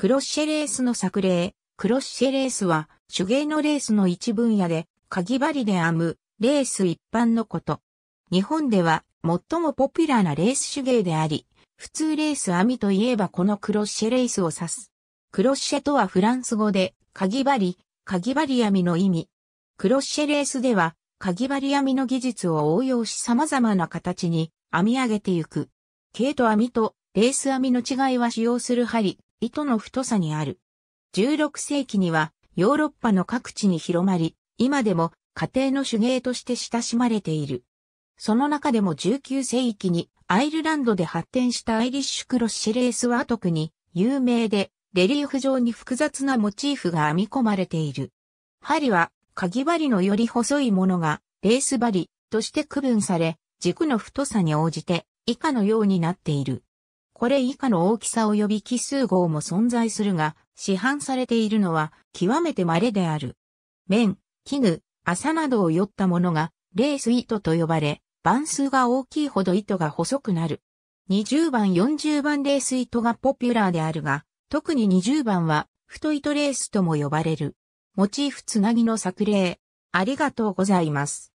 クロッシェレースの作例。クロッシェレースは、手芸のレースの一分野で、かぎ針で編む、レース一般のこと。日本では、最もポピュラーなレース手芸であり、普通レース編みといえばこのクロッシェレースを指す。クロッシェとはフランス語で、かぎ針、かぎ針編みの意味。クロッシェレースでは、かぎ針編みの技術を応用し様々な形に編み上げていく。毛糸編みとレース編みの違いは使用する針、糸の太さにある。16世紀にはヨーロッパの各地に広まり、今でも家庭の手芸として親しまれている。その中でも19世紀にアイルランドで発展したアイリッシュクロッシェレースは特に有名で、レリーフ上に複雑なモチーフが編み込まれている。針は、鍵針のより細いものが、レース針として区分され、軸の太さに応じて以下のようになっている。これ以下の大きさ及び奇数号も存在するが、市販されているのは極めて稀である。綿、絹、麻などを酔ったものが、レース糸と呼ばれ、番数が大きいほど糸が細くなる。20番40番レース糸がポピュラーであるが、特に20番は、太糸レースとも呼ばれる。モチーフつなぎの作例。ありがとうございます。